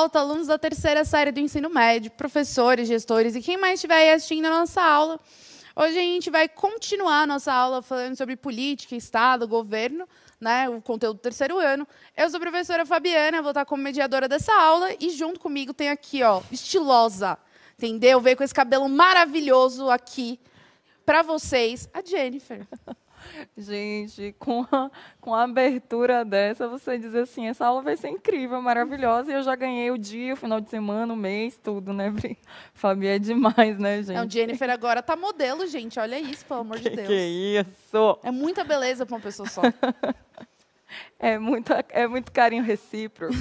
volta alunos da terceira série do ensino médio, professores, gestores e quem mais estiver aí assistindo a nossa aula. Hoje a gente vai continuar a nossa aula falando sobre política, Estado, governo, né, o conteúdo do terceiro ano. Eu sou a professora Fabiana, vou estar como mediadora dessa aula e junto comigo tem aqui, ó, estilosa, entendeu? Veio com esse cabelo maravilhoso aqui para vocês, a Jennifer. Gente, com a, com a abertura dessa, você diz assim, essa aula vai ser incrível, maravilhosa, e eu já ganhei o dia, o final de semana, o mês, tudo, né, Bri? Fabi é demais, né, é, gente? o Jennifer agora tá modelo, gente, olha isso, pelo amor que, de é Deus. Que isso! É muita beleza pra uma pessoa só. é, muito é muito carinho recíproco.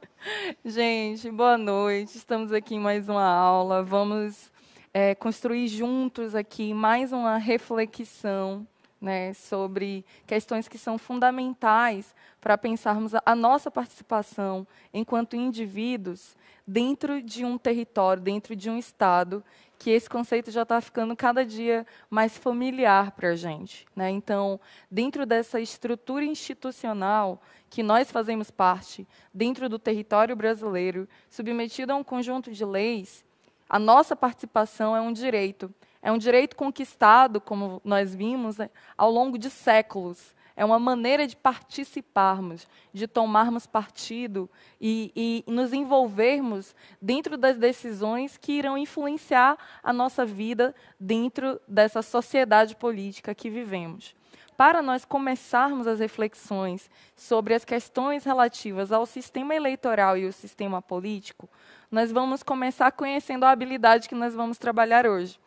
gente, boa noite, estamos aqui em mais uma aula, vamos... É, construir juntos aqui mais uma reflexão né, sobre questões que são fundamentais para pensarmos a nossa participação enquanto indivíduos dentro de um território, dentro de um Estado, que esse conceito já está ficando cada dia mais familiar para a gente. Né? Então, dentro dessa estrutura institucional que nós fazemos parte, dentro do território brasileiro, submetido a um conjunto de leis, a nossa participação é um direito é um direito conquistado, como nós vimos, né, ao longo de séculos. É uma maneira de participarmos, de tomarmos partido e, e nos envolvermos dentro das decisões que irão influenciar a nossa vida dentro dessa sociedade política que vivemos para nós começarmos as reflexões sobre as questões relativas ao sistema eleitoral e o sistema político, nós vamos começar conhecendo a habilidade que nós vamos trabalhar hoje.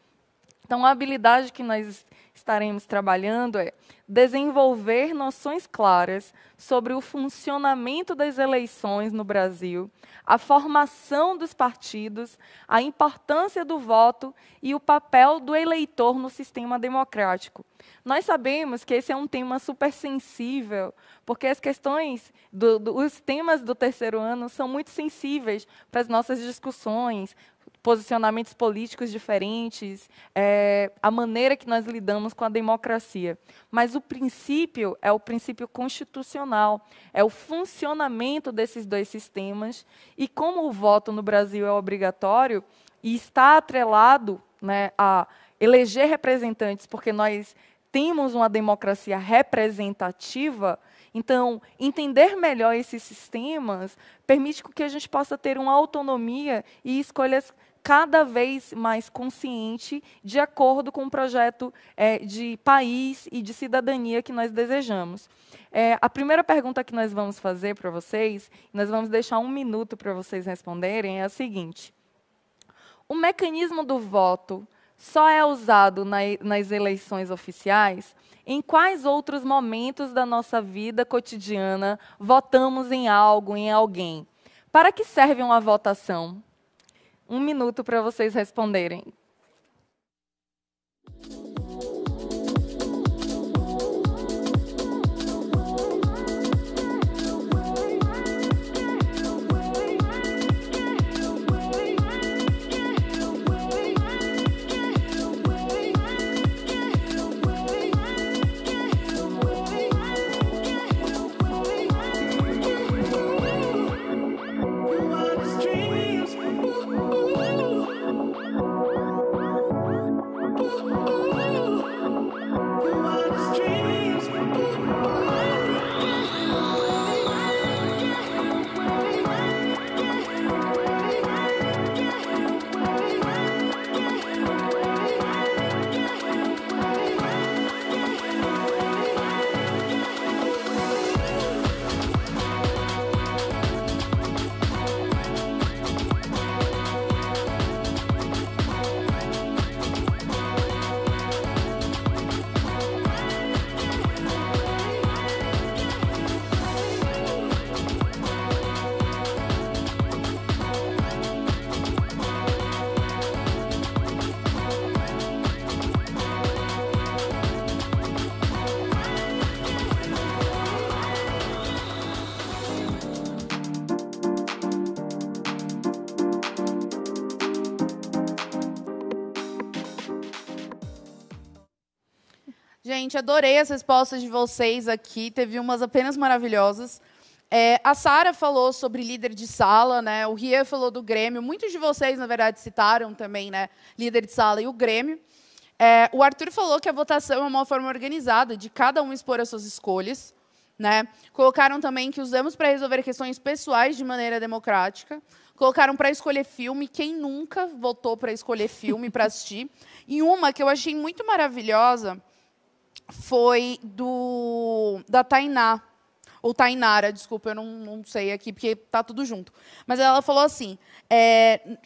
Então, a habilidade que nós estaremos trabalhando é desenvolver noções claras sobre o funcionamento das eleições no Brasil, a formação dos partidos, a importância do voto e o papel do eleitor no sistema democrático. Nós sabemos que esse é um tema super sensível, porque as questões, do, do, os temas do terceiro ano são muito sensíveis para as nossas discussões, posicionamentos políticos diferentes, é, a maneira que nós lidamos com a democracia. Mas o princípio é o princípio constitucional, é o funcionamento desses dois sistemas. E como o voto no Brasil é obrigatório e está atrelado né, a eleger representantes, porque nós temos uma democracia representativa, então entender melhor esses sistemas permite que a gente possa ter uma autonomia e escolhas cada vez mais consciente, de acordo com o projeto é, de país e de cidadania que nós desejamos. É, a primeira pergunta que nós vamos fazer para vocês, nós vamos deixar um minuto para vocês responderem, é a seguinte: o mecanismo do voto só é usado na, nas eleições oficiais? Em quais outros momentos da nossa vida cotidiana votamos em algo, em alguém? Para que serve uma votação? um minuto para vocês responderem. Gente, adorei as respostas de vocês aqui. Teve umas apenas maravilhosas. É, a Sara falou sobre líder de sala, né? O Ria falou do Grêmio. Muitos de vocês, na verdade, citaram também, né? Líder de sala e o Grêmio. É, o Arthur falou que a votação é uma forma organizada de cada um expor as suas escolhas, né? Colocaram também que usamos para resolver questões pessoais de maneira democrática. Colocaram para escolher filme. Quem nunca votou para escolher filme para assistir? E uma que eu achei muito maravilhosa foi do da Tainá, ou Tainara, desculpa, eu não, não sei aqui, porque tá tudo junto. Mas ela falou assim, é,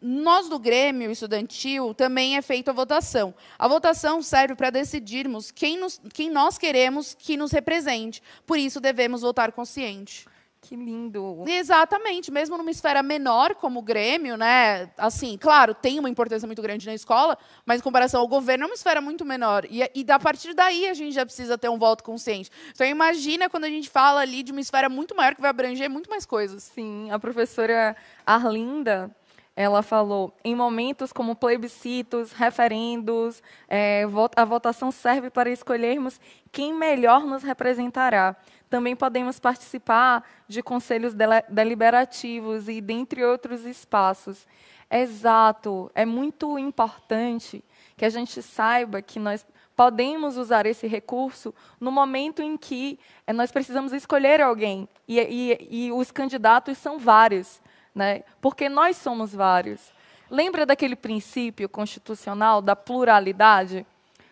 nós do Grêmio Estudantil também é feita a votação. A votação serve para decidirmos quem, nos, quem nós queremos que nos represente. Por isso devemos votar consciente. Que lindo. Exatamente, mesmo numa esfera menor como o Grêmio, né? Assim, claro, tem uma importância muito grande na escola, mas em comparação ao governo é uma esfera muito menor. E, e a partir daí a gente já precisa ter um voto consciente. Então imagina quando a gente fala ali de uma esfera muito maior que vai abranger muito mais coisas. Sim, a professora Arlinda ela falou: em momentos como plebiscitos, referendos, é, a votação serve para escolhermos quem melhor nos representará. Também podemos participar de conselhos deliberativos e dentre outros espaços. Exato, é muito importante que a gente saiba que nós podemos usar esse recurso no momento em que eh, nós precisamos escolher alguém. E, e, e os candidatos são vários né? Porque nós somos vários. Lembra daquele princípio constitucional da pluralidade?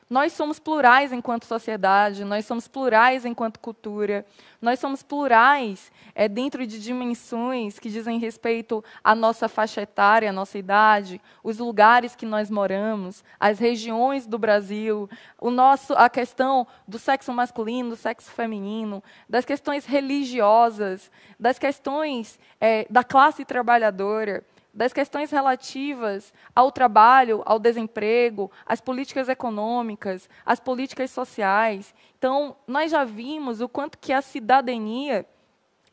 Nós somos plurais enquanto sociedade, nós somos plurais enquanto cultura, nós somos plurais é, dentro de dimensões que dizem respeito à nossa faixa etária, à nossa idade, os lugares que nós moramos, as regiões do Brasil, o nosso, a questão do sexo masculino, do sexo feminino, das questões religiosas, das questões é, da classe trabalhadora das questões relativas ao trabalho, ao desemprego, às políticas econômicas, às políticas sociais. Então, nós já vimos o quanto que a cidadania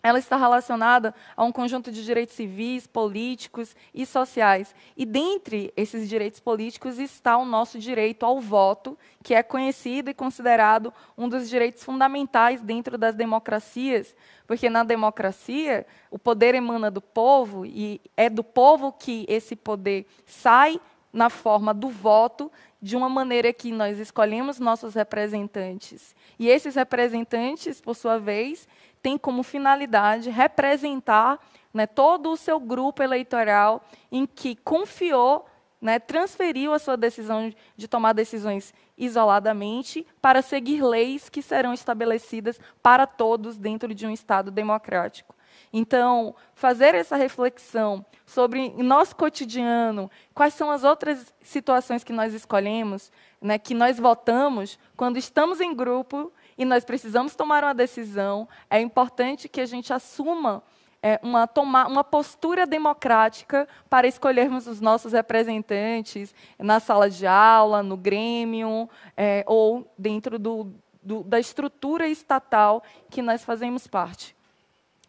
ela está relacionada a um conjunto de direitos civis, políticos e sociais. E dentre esses direitos políticos está o nosso direito ao voto, que é conhecido e considerado um dos direitos fundamentais dentro das democracias, porque na democracia o poder emana do povo e é do povo que esse poder sai na forma do voto, de uma maneira que nós escolhemos nossos representantes. E esses representantes, por sua vez, tem como finalidade representar né, todo o seu grupo eleitoral em que confiou, né, transferiu a sua decisão de tomar decisões isoladamente para seguir leis que serão estabelecidas para todos dentro de um Estado democrático. Então, fazer essa reflexão sobre nosso cotidiano, quais são as outras situações que nós escolhemos, né, que nós votamos quando estamos em grupo e nós precisamos tomar uma decisão. É importante que a gente assuma é, uma, tomar, uma postura democrática para escolhermos os nossos representantes na sala de aula, no Grêmio é, ou dentro do, do, da estrutura estatal que nós fazemos parte.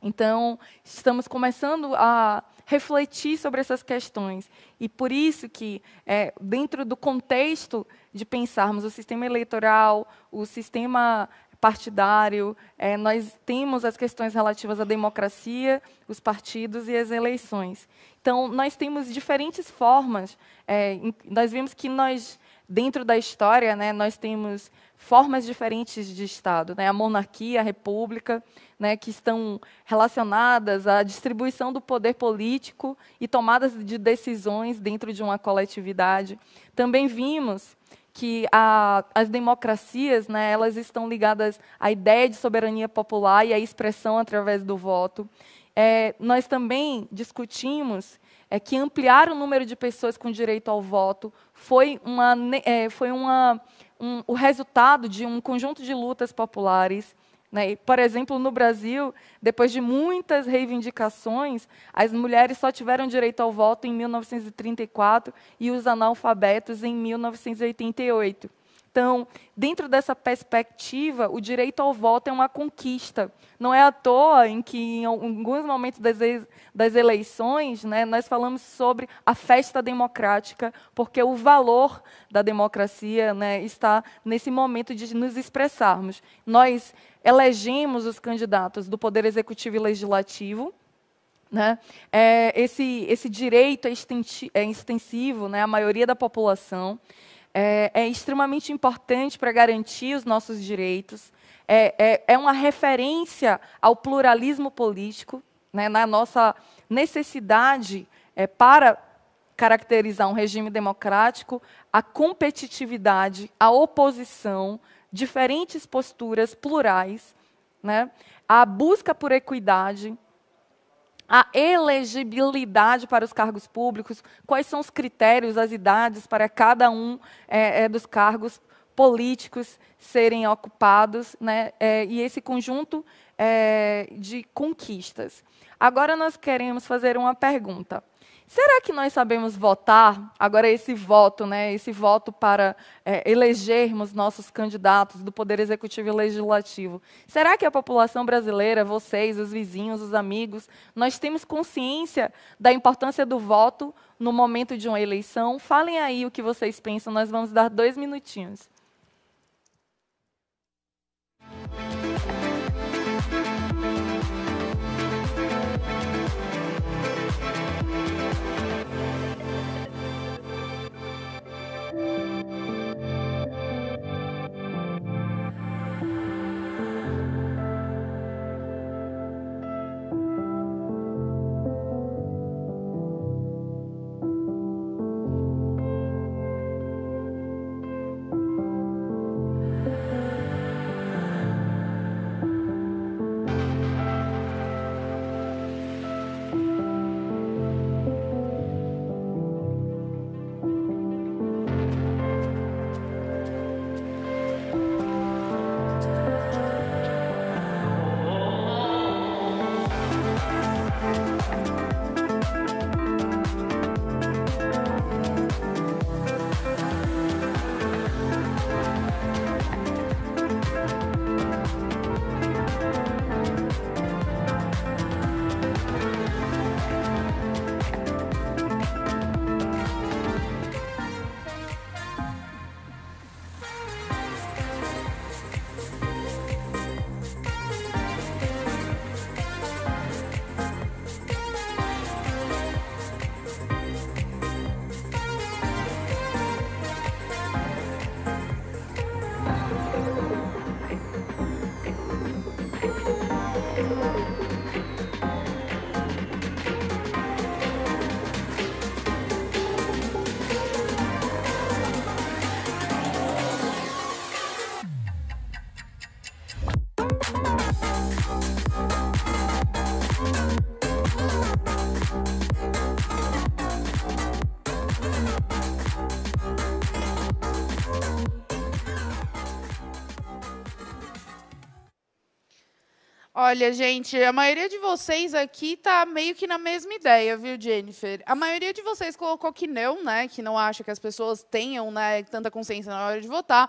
Então, estamos começando a refletir sobre essas questões. E por isso que, é, dentro do contexto de pensarmos o sistema eleitoral, o sistema partidário, é, nós temos as questões relativas à democracia, os partidos e as eleições. Então, nós temos diferentes formas, é, nós vimos que nós dentro da história, né, nós temos formas diferentes de Estado, né, a monarquia, a república, né, que estão relacionadas à distribuição do poder político e tomadas de decisões dentro de uma coletividade. Também vimos que a, as democracias, né, elas estão ligadas à ideia de soberania popular e à expressão através do voto. É, nós também discutimos é que ampliar o número de pessoas com direito ao voto foi, uma, é, foi uma, um, o resultado de um conjunto de lutas populares. Né? Por exemplo, no Brasil, depois de muitas reivindicações, as mulheres só tiveram direito ao voto em 1934 e os analfabetos em 1988. Então, dentro dessa perspectiva, o direito ao voto é uma conquista. Não é à toa em que, em alguns momentos das, eleições, né, nós falamos sobre a festa democrática, porque o valor da democracia né, está nesse momento de nos expressarmos. Nós elegemos os candidatos do Poder Executivo e Legislativo, né? É, esse, esse direito é, é extensivo né, à maioria da população é, é extremamente importante para garantir os nossos direitos, é, é, é uma referência ao pluralismo político, né, na nossa necessidade é, para caracterizar um regime democrático, a competitividade, a oposição, diferentes posturas plurais, né, a busca por equidade, a elegibilidade para os cargos públicos, quais são os critérios, as idades para cada um é, é, dos cargos políticos serem ocupados, né, é, e esse conjunto é, de conquistas. Agora nós queremos fazer uma pergunta. Será que nós sabemos votar? Agora, esse voto, né, esse voto para é, elegermos nossos candidatos do Poder Executivo e Legislativo. Será que a população brasileira, vocês, os vizinhos, os amigos, nós temos consciência da importância do voto no momento de uma eleição? Falem aí o que vocês pensam, nós vamos dar dois minutinhos. Olha, gente, a maioria de vocês aqui tá meio que na mesma ideia, viu, Jennifer? A maioria de vocês colocou que não, né? Que não acha que as pessoas tenham né, tanta consciência na hora de votar.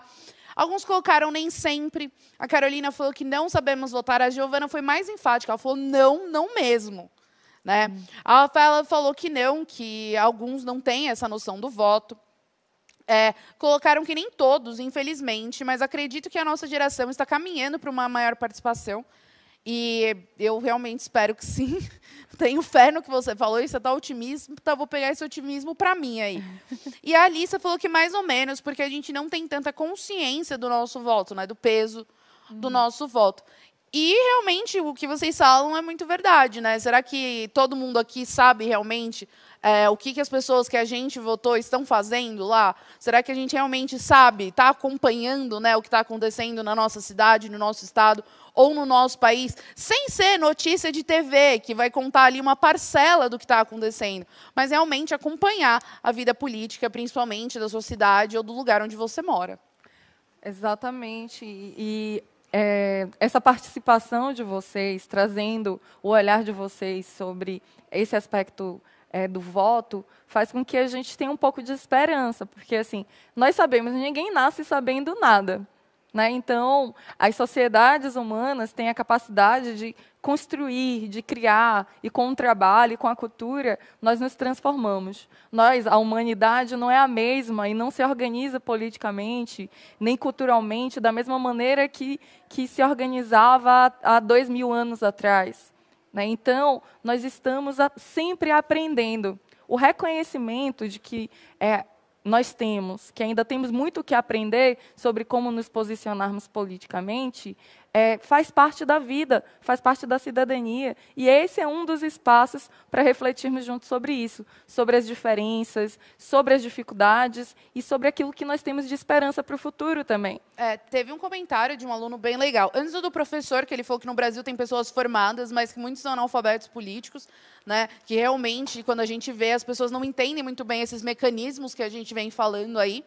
Alguns colocaram nem sempre. A Carolina falou que não sabemos votar. A Giovana foi mais enfática. Ela falou não, não mesmo. Né? Hum. A Rafaela falou que não, que alguns não têm essa noção do voto. É, colocaram que nem todos, infelizmente, mas acredito que a nossa geração está caminhando para uma maior participação. E eu realmente espero que sim. Tenho fé no que você falou, e você está otimismo, Então vou pegar esse otimismo para mim aí. E a Alissa falou que mais ou menos, porque a gente não tem tanta consciência do nosso voto, né, do peso do uhum. nosso voto. E realmente o que vocês falam é muito verdade, né? Será que todo mundo aqui sabe realmente é, o que, que as pessoas que a gente votou estão fazendo lá? Será que a gente realmente sabe, está acompanhando né, o que está acontecendo na nossa cidade, no nosso estado? ou no nosso país, sem ser notícia de TV, que vai contar ali uma parcela do que está acontecendo, mas realmente acompanhar a vida política, principalmente da sua cidade ou do lugar onde você mora. Exatamente. E é, essa participação de vocês, trazendo o olhar de vocês sobre esse aspecto é, do voto, faz com que a gente tenha um pouco de esperança, porque assim nós sabemos ninguém nasce sabendo nada. Né? Então, as sociedades humanas têm a capacidade de construir, de criar, e com o trabalho e com a cultura, nós nos transformamos. Nós, a humanidade, não é a mesma e não se organiza politicamente, nem culturalmente, da mesma maneira que, que se organizava há dois mil anos atrás. Né? Então, nós estamos sempre aprendendo. O reconhecimento de que é, nós temos, que ainda temos muito que aprender sobre como nos posicionarmos politicamente, é, faz parte da vida, faz parte da cidadania. E esse é um dos espaços para refletirmos juntos sobre isso, sobre as diferenças, sobre as dificuldades e sobre aquilo que nós temos de esperança para o futuro também. É, teve um comentário de um aluno bem legal. Antes do professor, que ele falou que no Brasil tem pessoas formadas, mas que muitos são analfabetos políticos, né? que realmente, quando a gente vê, as pessoas não entendem muito bem esses mecanismos que a gente vem falando aí.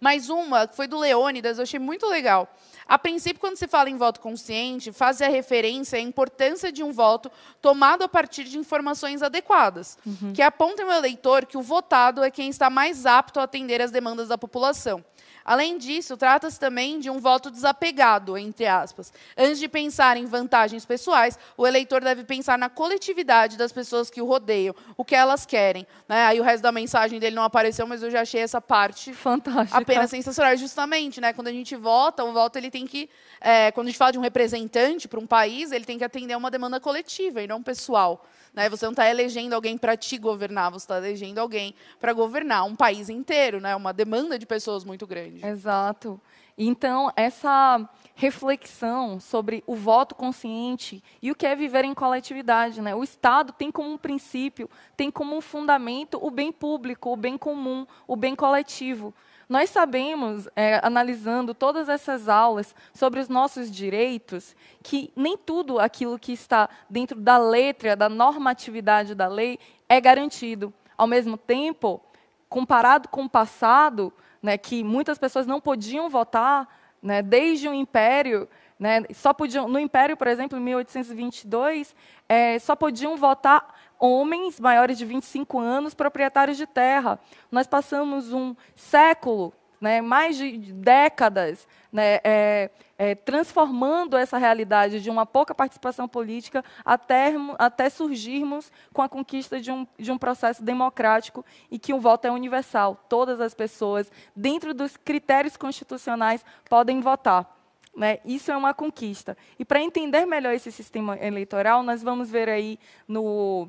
Mas uma, que foi do Leônidas, eu achei muito legal. A princípio, quando se fala em voto consciente, faz a referência à importância de um voto tomado a partir de informações adequadas, uhum. que apontam ao eleitor que o votado é quem está mais apto a atender às demandas da população. Além disso, trata-se também de um voto desapegado, entre aspas. Antes de pensar em vantagens pessoais, o eleitor deve pensar na coletividade das pessoas que o rodeiam, o que elas querem. Né? Aí o resto da mensagem dele não apareceu, mas eu já achei essa parte fantástica, apenas sensacional. Justamente, né? Quando a gente vota, o voto ele tem que, é, quando a gente fala de um representante para um país, ele tem que atender a uma demanda coletiva e não pessoal. Né? Você não está elegendo alguém para te governar, você está elegendo alguém para governar um país inteiro, né? Uma demanda de pessoas muito grande. Exato. Então, essa reflexão sobre o voto consciente e o que é viver em coletividade. Né? O Estado tem como um princípio, tem como um fundamento o bem público, o bem comum, o bem coletivo. Nós sabemos, é, analisando todas essas aulas sobre os nossos direitos, que nem tudo aquilo que está dentro da letra, da normatividade da lei, é garantido. Ao mesmo tempo, comparado com o passado, né, que muitas pessoas não podiam votar né, desde o Império. Né, só podiam, no Império, por exemplo, em 1822, é, só podiam votar homens maiores de 25 anos proprietários de terra. Nós passamos um século, né, mais de décadas, né, é, é, transformando essa realidade de uma pouca participação política até, até surgirmos com a conquista de um, de um processo democrático e que o voto é universal. Todas as pessoas, dentro dos critérios constitucionais, podem votar. Né? Isso é uma conquista. E para entender melhor esse sistema eleitoral, nós vamos ver aí no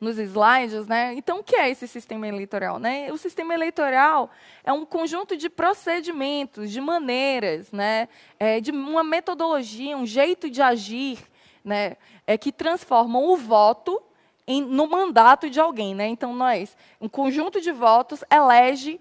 nos slides, né? Então, o que é esse sistema eleitoral? Né? O sistema eleitoral é um conjunto de procedimentos, de maneiras, né? É, de uma metodologia, um jeito de agir, né? É, que transformam o voto em, no mandato de alguém. Né? Então, nós, um conjunto de votos elege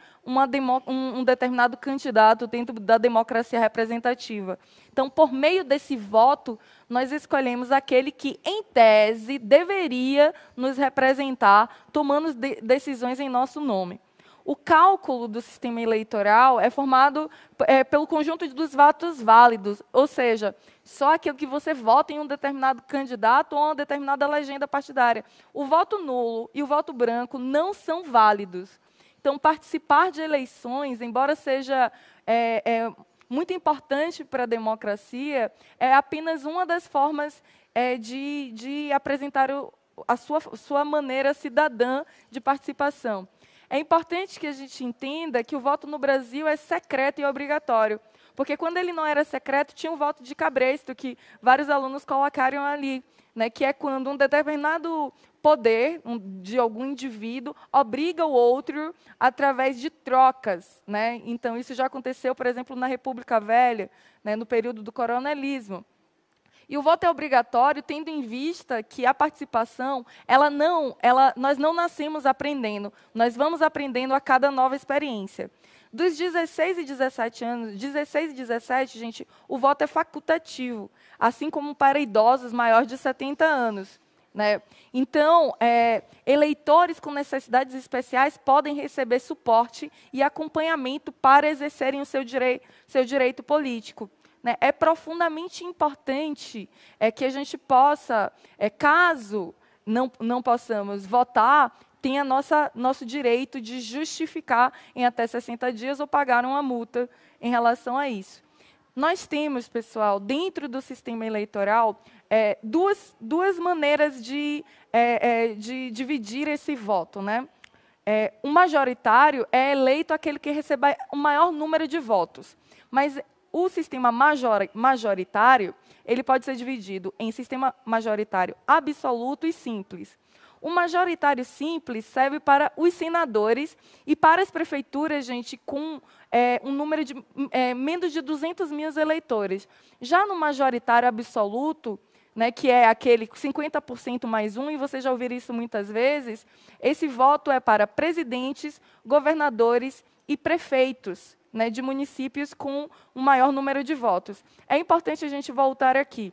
demo, um, um determinado candidato dentro da democracia representativa. Então, por meio desse voto, nós escolhemos aquele que, em tese, deveria nos representar, tomando decisões em nosso nome o cálculo do sistema eleitoral é formado é, pelo conjunto dos votos válidos, ou seja, só aquilo que você vota em um determinado candidato ou uma determinada legenda partidária. O voto nulo e o voto branco não são válidos. Então, participar de eleições, embora seja é, é, muito importante para a democracia, é apenas uma das formas é, de, de, apresentar o, a sua, sua maneira cidadã de participação. É importante que a gente entenda que o voto no Brasil é secreto e obrigatório. Porque quando ele não era secreto, tinha um voto de cabresto, que vários alunos colocaram ali, né, que é quando um determinado poder de algum indivíduo obriga o outro através de trocas. Né? Então, isso já aconteceu, por exemplo, na República Velha, né, no período do coronelismo. E o voto é obrigatório tendo em vista que a participação, ela não, ela, nós não nascemos aprendendo, nós vamos aprendendo a cada nova experiência. Dos 16 e 17 anos, 16 e 17, gente, o voto é facultativo, assim como para idosos maiores de 70 anos. Né? Então, é, eleitores com necessidades especiais podem receber suporte e acompanhamento para exercerem o seu, direi seu direito político. Né? É profundamente importante é, que a gente possa, é, caso não, não possamos votar, tenha nossa, nosso direito de justificar em até 60 dias ou pagar uma multa em relação a isso. Nós temos, pessoal, dentro do sistema eleitoral, é, duas, duas maneiras de, é, é, de dividir esse voto. Né? É, o majoritário é eleito aquele que recebe o maior número de votos. Mas o sistema major, majoritário, ele pode ser dividido em sistema majoritário absoluto e simples. O majoritário simples serve para os senadores e para as prefeituras, gente, com é, um número de é, menos de 200 mil eleitores. Já no majoritário absoluto, né, que é aquele 50% mais um, e vocês já ouviram isso muitas vezes, esse voto é para presidentes, governadores e prefeitos né, de municípios com um maior número de votos. É importante a gente voltar aqui.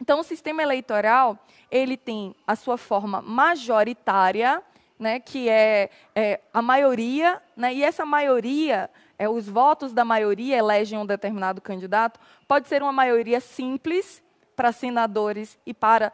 Então, o sistema eleitoral ele tem a sua forma majoritária, né, que é, é a maioria, né, e essa maioria é, os votos da maioria elegem um determinado candidato, pode ser uma maioria simples para senadores e para,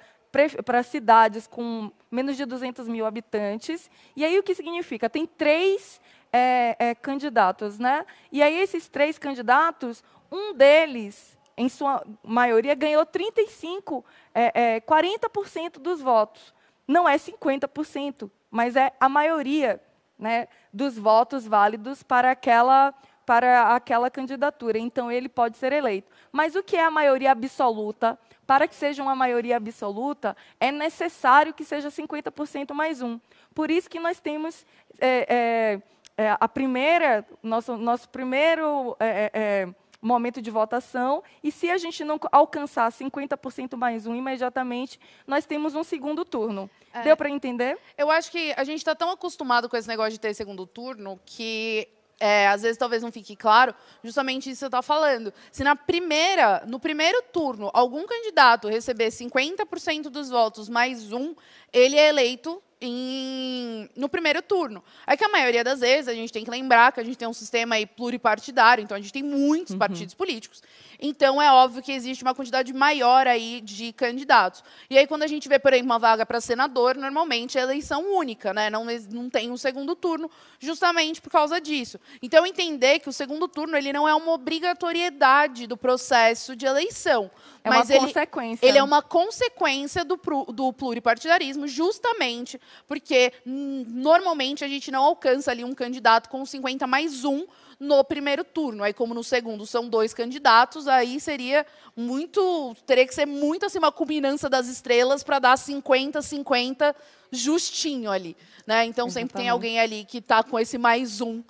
para cidades com menos de 200 mil habitantes. E aí o que significa? Tem três é, é, candidatos, né? E aí esses três candidatos, um deles, em sua maioria, ganhou 35, é, 40% é, dos votos. Não é 50%, mas é a maioria né, dos votos válidos para aquela para aquela candidatura, então ele pode ser eleito. Mas o que é a maioria absoluta? Para que seja uma maioria absoluta, é necessário que seja 50% mais um. Por isso que nós temos é, é, é, a primeira, nosso, nosso primeiro é, é, é, momento de votação, e se a gente não alcançar 50% mais um imediatamente, nós temos um segundo turno. É. Deu para entender? Eu acho que a gente está tão acostumado com esse negócio de ter segundo turno que é, às vezes talvez não fique claro, justamente isso que você está falando. Se na primeira, no primeiro turno, algum candidato receber 50% dos votos mais um, ele é eleito em, no primeiro turno. É que a maioria das vezes a gente tem que lembrar que a gente tem um sistema pluripartidário, então a gente tem muitos uhum. partidos políticos. Então é óbvio que existe uma quantidade maior aí de candidatos. E aí quando a gente vê, por exemplo, uma vaga para senador, normalmente é eleição única, né? Não, não tem um segundo turno, justamente por causa disso. Então entender que o segundo turno ele não é uma obrigatoriedade do processo de eleição, é mas uma ele, consequência. Ele é uma consequência do, do pluripartidarismo, justamente porque normalmente a gente não alcança ali um candidato com 50 mais um no primeiro turno. Aí, como no segundo são dois candidatos, aí seria muito. Teria que ser muito assim, uma culminância das estrelas para dar 50, 50 justinho ali. Né? Então Exatamente. sempre tem alguém ali que está com esse mais um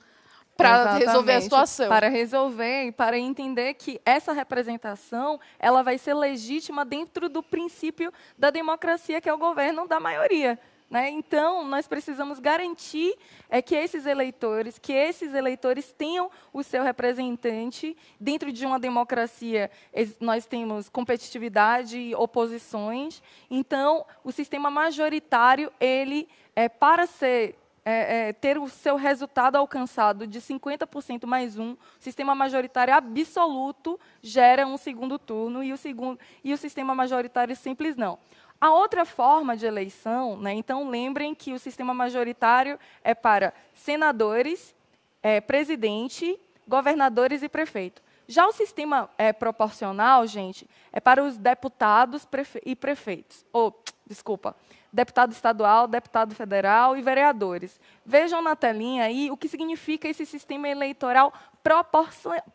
para resolver a situação. Para resolver e para entender que essa representação ela vai ser legítima dentro do princípio da democracia, que é o governo da maioria. Né? Então, nós precisamos garantir é, que esses eleitores, que esses eleitores tenham o seu representante dentro de uma democracia. Nós temos competitividade e oposições. Então, o sistema majoritário, ele é para ser é, é, ter o seu resultado alcançado de 50% mais um, sistema majoritário absoluto gera um segundo turno e o, segundo, e o sistema majoritário simples não. A outra forma de eleição, né, então lembrem que o sistema majoritário é para senadores, é, presidente, governadores e prefeito. Já o sistema é, proporcional, gente, é para os deputados prefe e prefeitos. Ou, oh, desculpa, deputado estadual, deputado federal e vereadores. Vejam na telinha aí o que significa esse sistema eleitoral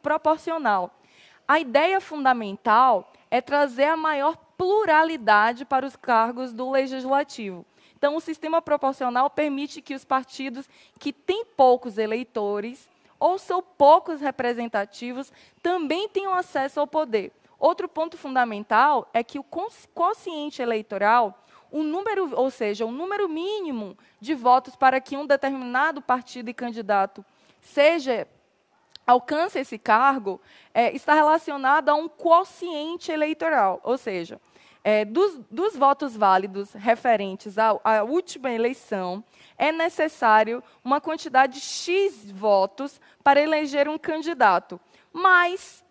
proporcional. A ideia fundamental é trazer a maior pluralidade para os cargos do legislativo. Então, o sistema proporcional permite que os partidos que têm poucos eleitores ou são poucos representativos também tenham acesso ao poder. Outro ponto fundamental é que o consciente eleitoral um número, ou seja, um número mínimo de votos para que um determinado partido e candidato seja alcance esse cargo, é, está relacionado a um quociente eleitoral, ou seja, é, dos, dos, votos válidos referentes à, à, última eleição, é necessário uma quantidade de X votos para eleger um candidato. Mas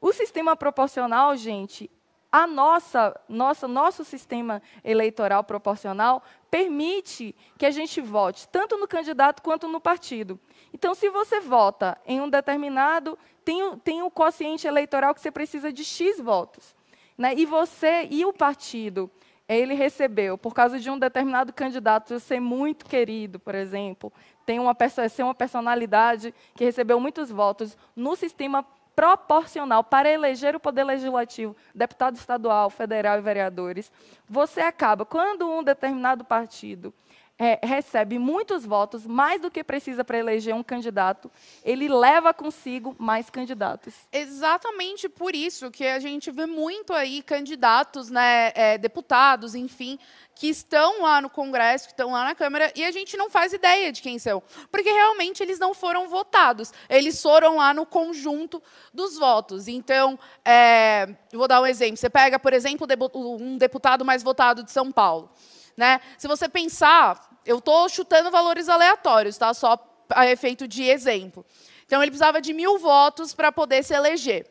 o sistema proporcional, gente, a nossa, nossa, nosso sistema eleitoral proporcional permite que a gente vote tanto no candidato quanto no partido. Então, se você vota em um determinado, tem, tem um quociente eleitoral que você precisa de X votos. Né? E você e o partido, ele recebeu, por causa de um determinado candidato ser muito querido, por exemplo, tem uma, ser uma personalidade que recebeu muitos votos no sistema proporcional para eleger o poder legislativo, deputado estadual, federal e vereadores, você acaba, quando um determinado partido é, recebe muitos votos, mais do que precisa para eleger um candidato, ele leva consigo mais candidatos. Exatamente por isso que a gente vê muito aí candidatos, né, é, deputados, enfim, que estão lá no Congresso, que estão lá na Câmara, e a gente não faz ideia de quem são, porque realmente eles não foram votados, eles foram lá no conjunto dos votos. Então, é, vou dar um exemplo. Você pega, por exemplo, um deputado mais votado de São Paulo. Né? Se você pensar, eu estou chutando valores aleatórios, tá? só a efeito de exemplo. Então, ele precisava de mil votos para poder se eleger.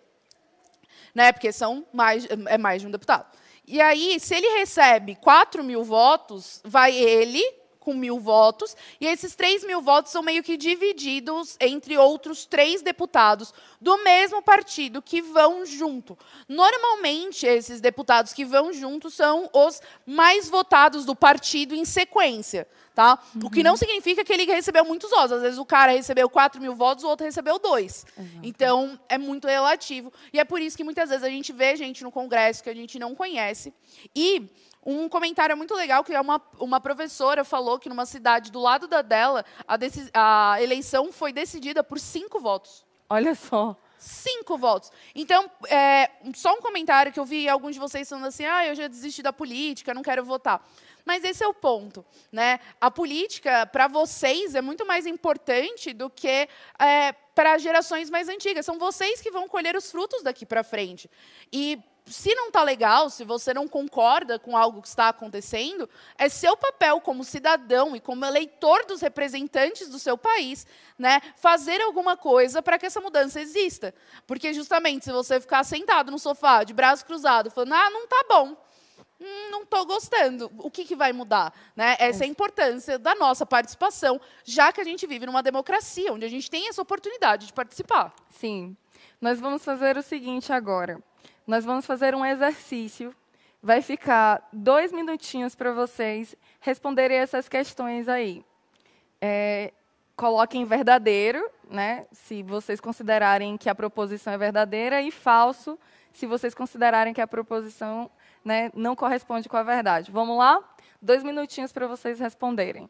Né? Porque são mais, é mais de um deputado. E aí, se ele recebe 4 mil votos, vai ele, com mil votos, e esses três mil votos são meio que divididos entre outros três deputados do mesmo partido que vão junto. Normalmente, esses deputados que vão junto são os mais votados do partido em sequência. Tá? Uhum. O que não uhum. significa que ele recebeu muitos votos. Às vezes o cara recebeu 4 mil votos, o outro recebeu dois. Uhum. Então, é muito relativo. E é por isso que muitas vezes a gente vê gente no Congresso que a gente não conhece. E um comentário muito legal que é uma, uma professora falou que numa cidade do lado da dela, a, a eleição foi decidida por cinco votos. Olha só. Cinco votos. Então, é, só um comentário que eu vi alguns de vocês falando assim: ah, eu já desisti da política, não quero votar. Mas esse é o ponto. Né? A política, para vocês, é muito mais importante do que é, para gerações mais antigas. São vocês que vão colher os frutos daqui para frente. E se não está legal, se você não concorda com algo que está acontecendo, é seu papel como cidadão e como eleitor dos representantes do seu país, né, fazer alguma coisa para que essa mudança exista. Porque justamente se você ficar sentado no sofá, de braço cruzado, falando: "Ah, não está bom", hum, não estou gostando. O que, que vai mudar? Né? Essa é a importância da nossa participação, já que a gente vive numa democracia, onde a gente tem essa oportunidade de participar. Sim. Nós vamos fazer o seguinte agora. Nós vamos fazer um exercício. Vai ficar dois minutinhos para vocês responderem essas questões aí. É, coloquem verdadeiro, né, se vocês considerarem que a proposição é verdadeira, e falso, se vocês considerarem que a proposição é né, não corresponde com a verdade. Vamos lá? Dois minutinhos para vocês responderem.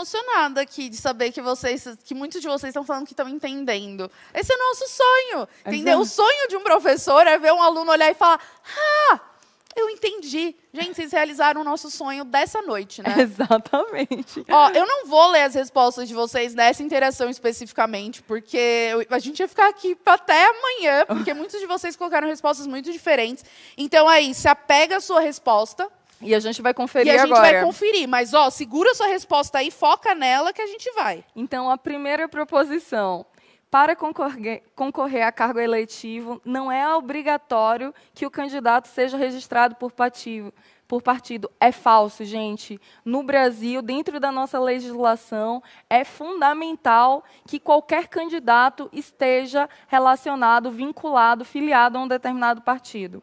emocionada aqui de saber que vocês, que muitos de vocês estão falando que estão entendendo. Esse é nosso sonho, é entendeu? O sonho de um professor é ver um aluno olhar e falar: "Ah, eu entendi. Gente, vocês realizaram o nosso sonho dessa noite, né? Exatamente. Ó, eu não vou ler as respostas de vocês nessa interação especificamente, porque a gente ia ficar aqui até amanhã, porque muitos de vocês colocaram respostas muito diferentes. Então aí, se apega à sua resposta, e a gente vai conferir agora. E a gente agora. vai conferir, mas ó, segura sua resposta aí, foca nela que a gente vai. Então, a primeira proposição. Para concorrer, a cargo eletivo, não é obrigatório que o candidato seja registrado por partido, por partido. É falso, gente. No Brasil, dentro da nossa legislação, é fundamental que qualquer candidato esteja relacionado, vinculado, filiado a um determinado partido.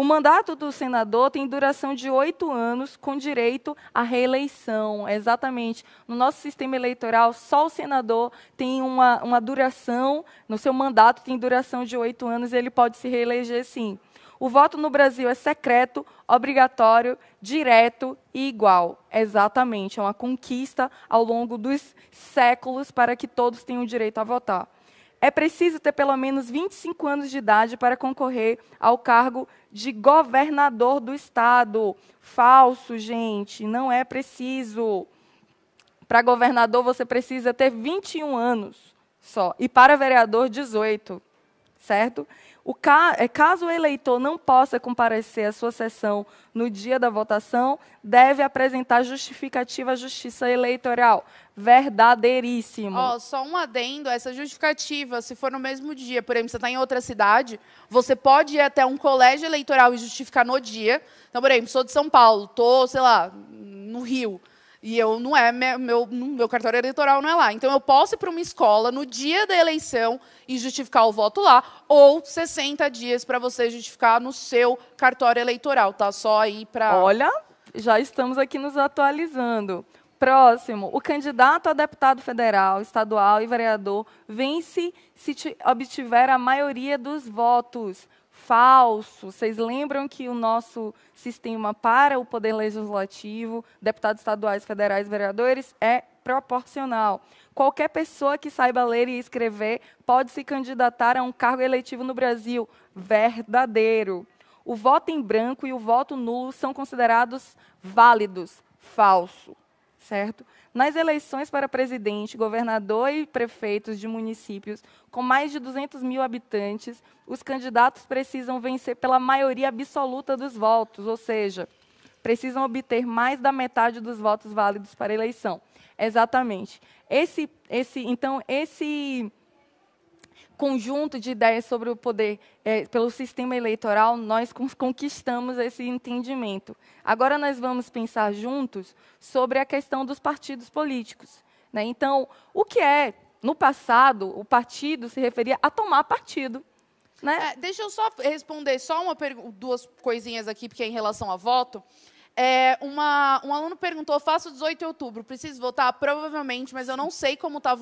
O mandato do senador tem duração de oito anos, com direito à reeleição. É exatamente. No nosso sistema eleitoral, só o senador tem uma, uma duração, no seu mandato tem duração de oito anos, e ele pode se reeleger sim. O voto no Brasil é secreto, obrigatório, direto e igual. Exatamente. É uma conquista ao longo dos séculos para que todos tenham direito a votar é preciso ter pelo menos 25 anos de idade para concorrer ao cargo de governador do estado. Falso, gente, não é preciso. Para governador você precisa ter 21 anos só e para vereador 18, certo? ca... É, caso o eleitor não possa comparecer à sua sessão no dia da votação, deve apresentar justificativa à Justiça Eleitoral. Verdadeiríssimo. Oh, só um adendo, essa justificativa, se for no mesmo dia, por exemplo, você está em outra cidade, você pode ir até um colégio eleitoral e justificar no dia. Então, por exemplo, sou de São Paulo, estou, sei lá, no Rio e eu não é meu, meu cartório eleitoral não é lá. Então eu posso ir para uma escola no dia da eleição e justificar o voto lá, ou 60 dias para você justificar no seu cartório eleitoral, tá? Só aí para. Olha, já estamos aqui nos atualizando. Próximo, o candidato a deputado federal, estadual e vereador vence se obtiver a maioria dos votos falso. Vocês lembram que o nosso sistema para o poder legislativo, deputados estaduais, federais, vereadores, é proporcional. Qualquer pessoa que saiba ler e escrever pode se candidatar a um cargo eletivo no Brasil. Verdadeiro. O voto em branco e o voto nulo são considerados válidos. Falso certo? Nas eleições para presidente, governador e prefeitos de municípios com mais de 200 mil habitantes, os candidatos precisam vencer pela maioria absoluta dos votos, ou seja, precisam obter mais da metade dos votos válidos para a eleição. Exatamente. Esse, esse, então, esse conjunto de ideias sobre o poder, é, pelo sistema eleitoral, nós conquistamos esse entendimento. Agora nós vamos pensar juntos sobre a questão dos partidos políticos. Né? Então, o que é, no passado, o partido se referia a tomar partido. Né? É, deixa eu só responder só uma duas coisinhas aqui, porque é em relação a voto. É, uma, um aluno perguntou: faço 18 de outubro, preciso votar? Provavelmente, mas eu não sei como está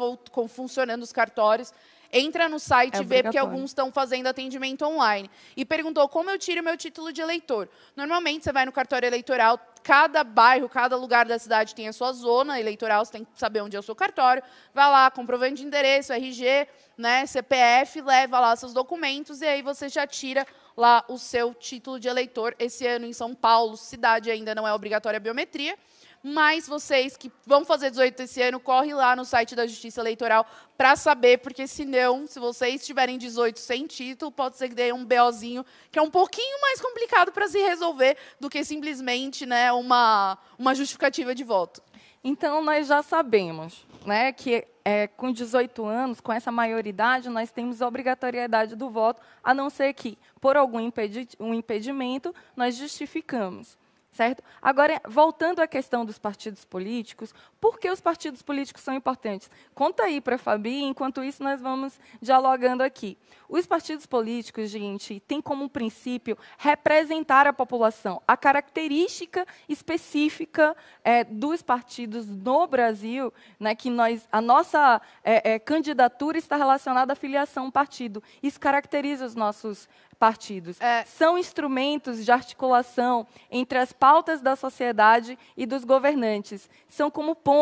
funcionando os cartórios entra no site é e vê, porque alguns estão fazendo atendimento online. E perguntou como eu tiro meu título de eleitor. Normalmente, você vai no cartório eleitoral, cada bairro, cada lugar da cidade tem a sua zona eleitoral, você tem que saber onde é o seu cartório. Vai lá, comprovante de endereço, RG, né, CPF, leva lá seus documentos e aí você já tira lá o seu título de eleitor. Esse ano em São Paulo, cidade ainda não é obrigatória a biometria, mas vocês que vão fazer 18 esse ano, corre lá no site da Justiça Eleitoral para saber, porque senão, se vocês tiverem 18 sem título, pode ser que dê um BOzinho, que é um pouquinho mais complicado para se resolver do que simplesmente né, uma, uma justificativa de voto. Então, nós já sabemos né, que é, com 18 anos, com essa maioridade, nós temos obrigatoriedade do voto, a não ser que, por algum impedi um impedimento, nós justificamos. Certo? Agora, voltando à questão dos partidos políticos, por que os partidos políticos são importantes? Conta aí para a Fabi, enquanto isso nós vamos dialogando aqui. Os partidos políticos, gente, têm como princípio representar a população. A característica específica é, dos partidos no Brasil, né, que nós, a nossa é, é, candidatura está relacionada à filiação a um partido. Isso caracteriza os nossos partidos. É. São instrumentos de articulação entre as pautas da sociedade e dos governantes. São como pontos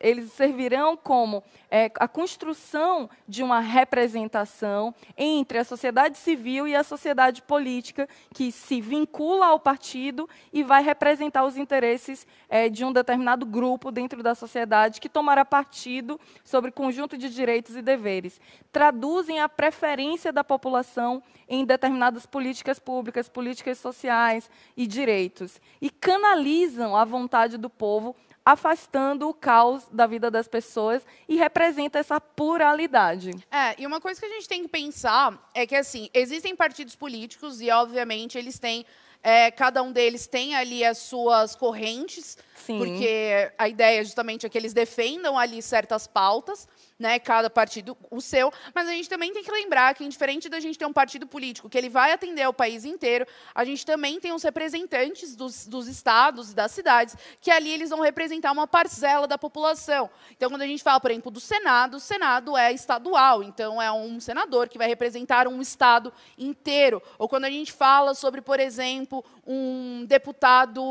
eles servirão como é, a construção de uma representação entre a sociedade civil e a sociedade política, que se vincula ao partido e vai representar os interesses é, de um determinado grupo dentro da sociedade que tomará partido sobre conjunto de direitos e deveres. Traduzem a preferência da população em determinadas políticas públicas, políticas sociais e direitos. E canalizam a vontade do povo afastando o caos da vida das pessoas e representa essa pluralidade. É, e uma coisa que a gente tem que pensar é que, assim, existem partidos políticos e, obviamente, eles têm. É, cada um deles tem ali as suas correntes, Sim. porque a ideia é justamente é que eles defendam ali certas pautas né, cada partido o seu, mas a gente também tem que lembrar que, diferente da gente ter um partido político que ele vai atender o país inteiro, a gente também tem os representantes dos, dos estados e das cidades, que ali eles vão representar uma parcela da população. Então, quando a gente fala, por exemplo, do Senado, o Senado é estadual, então é um senador que vai representar um estado inteiro. Ou quando a gente fala sobre, por exemplo, um deputado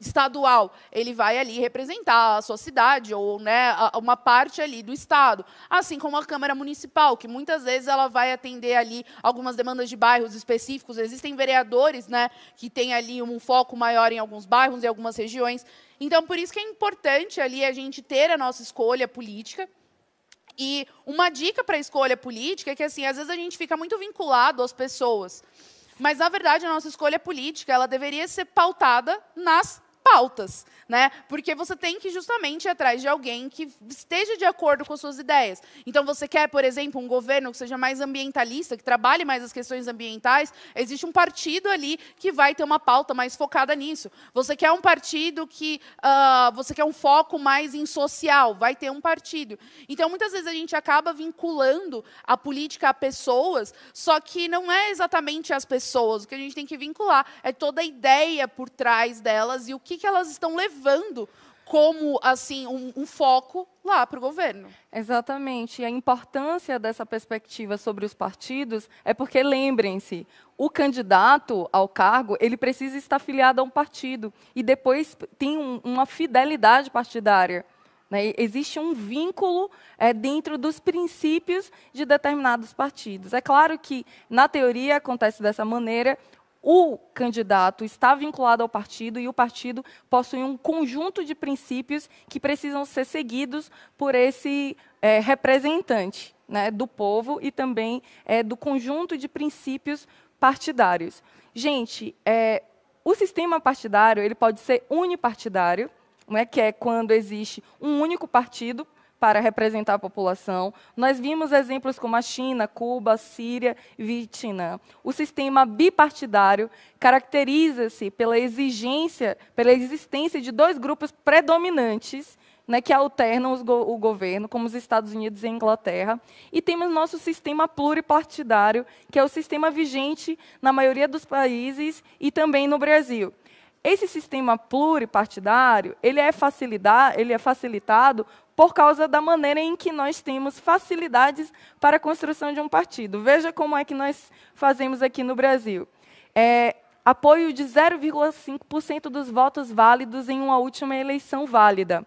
estadual, ele vai ali representar a sua cidade ou né, uma parte ali do estado, assim como a Câmara Municipal, que muitas vezes ela vai atender ali algumas demandas de bairros específicos. Existem vereadores né, que têm ali um foco maior em alguns bairros e algumas regiões. Então, por isso que é importante ali a gente ter a nossa escolha política. E uma dica para a escolha política é que assim, às vezes a gente fica muito vinculado às pessoas. Mas, na verdade, a nossa escolha política ela deveria ser pautada nas pautas, né? Porque você tem que justamente ir atrás de alguém que esteja de acordo com suas ideias. Então você quer, por exemplo, um governo que seja mais ambientalista, que trabalhe mais as questões ambientais, existe um partido ali que vai ter uma pauta mais focada nisso. Você quer um partido que uh, você quer um foco mais em social, vai ter um partido. Então muitas vezes a gente acaba vinculando a política a pessoas, só que não é exatamente as pessoas. O que a gente tem que vincular é toda a ideia por trás delas e o que que, que elas estão levando como assim um, um foco lá para o governo. Exatamente. E a importância dessa perspectiva sobre os partidos é porque lembrem-se, o candidato ao cargo ele precisa estar filiado a um partido e depois tem um, uma fidelidade partidária. Né? Existe um vínculo é, dentro dos princípios de determinados partidos. É claro que, na teoria, acontece dessa maneira, o candidato está vinculado ao partido e o partido possui um conjunto de princípios que precisam ser seguidos por esse é, representante né, do povo e também é, do conjunto de princípios partidários. Gente, é, o sistema partidário ele pode ser unipartidário, né, que é quando existe um único partido para representar a população. Nós vimos exemplos como a China, Cuba, Síria e Vietnã. O sistema bipartidário caracteriza-se pela exigência, pela existência de dois grupos predominantes né, que alternam go o governo, como os Estados Unidos e a Inglaterra. E temos nosso sistema pluripartidário, que é o sistema vigente na maioria dos países e também no Brasil. Esse sistema pluripartidário ele é, ele é facilitado por causa da maneira em que nós temos facilidades para a construção de um partido. Veja como é que nós fazemos aqui no Brasil. É, apoio de 0,5% dos votos válidos em uma última eleição válida.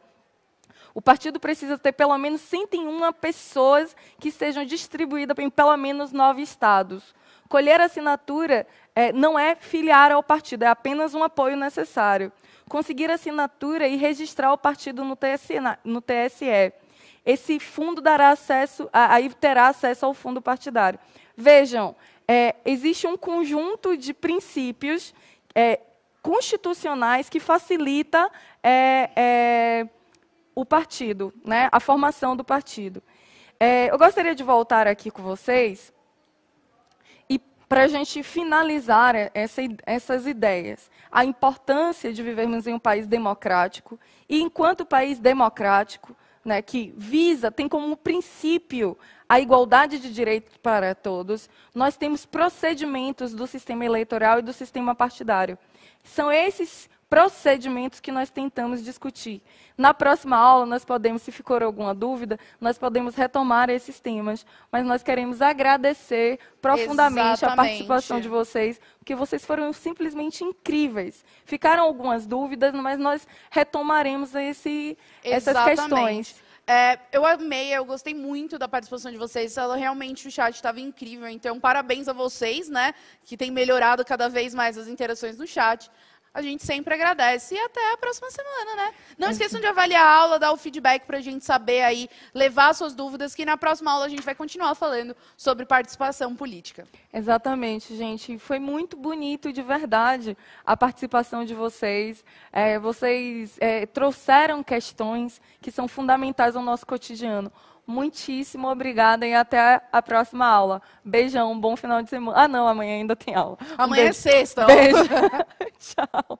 O partido precisa ter pelo menos 101 pessoas que sejam distribuídas em pelo menos nove estados. Colher assinatura é, não é filiar ao partido, é apenas um apoio necessário conseguir assinatura e registrar o partido no TSE. No TSE. Esse fundo dará acesso, a, aí terá acesso ao fundo partidário. Vejam, é, existe um conjunto de princípios é, constitucionais que facilita é, é o partido, né, a formação do partido. É, eu gostaria de voltar aqui com vocês para a gente finalizar essa, essas ideias, a importância de vivermos em um país democrático, e enquanto país democrático, né, que visa, tem como princípio a igualdade de direitos para todos, nós temos procedimentos do sistema eleitoral e do sistema partidário. São esses procedimentos que nós tentamos discutir. Na próxima aula, nós podemos, se ficou alguma dúvida, nós podemos retomar esses temas. Mas nós queremos agradecer profundamente Exatamente. a participação de vocês, porque vocês foram simplesmente incríveis. Ficaram algumas dúvidas, mas nós retomaremos esse, essas questões. É, eu amei, eu gostei muito da participação de vocês. Ela, realmente o chat estava incrível. Então, parabéns a vocês, né? Que tem melhorado cada vez mais as interações no chat. A gente sempre agradece. E até a próxima semana, né? Não esqueçam de avaliar a aula, dar o feedback para a gente saber aí, levar suas dúvidas, que na próxima aula a gente vai continuar falando sobre participação política. Exatamente, gente. Foi muito bonito, de verdade, a participação de vocês. É, vocês é, trouxeram questões que são fundamentais ao nosso cotidiano. Muitíssimo obrigada e até a próxima aula. Beijão, bom final de semana. Ah, não, amanhã ainda tem aula. Amanhã um é sexta. Beijo. 笑。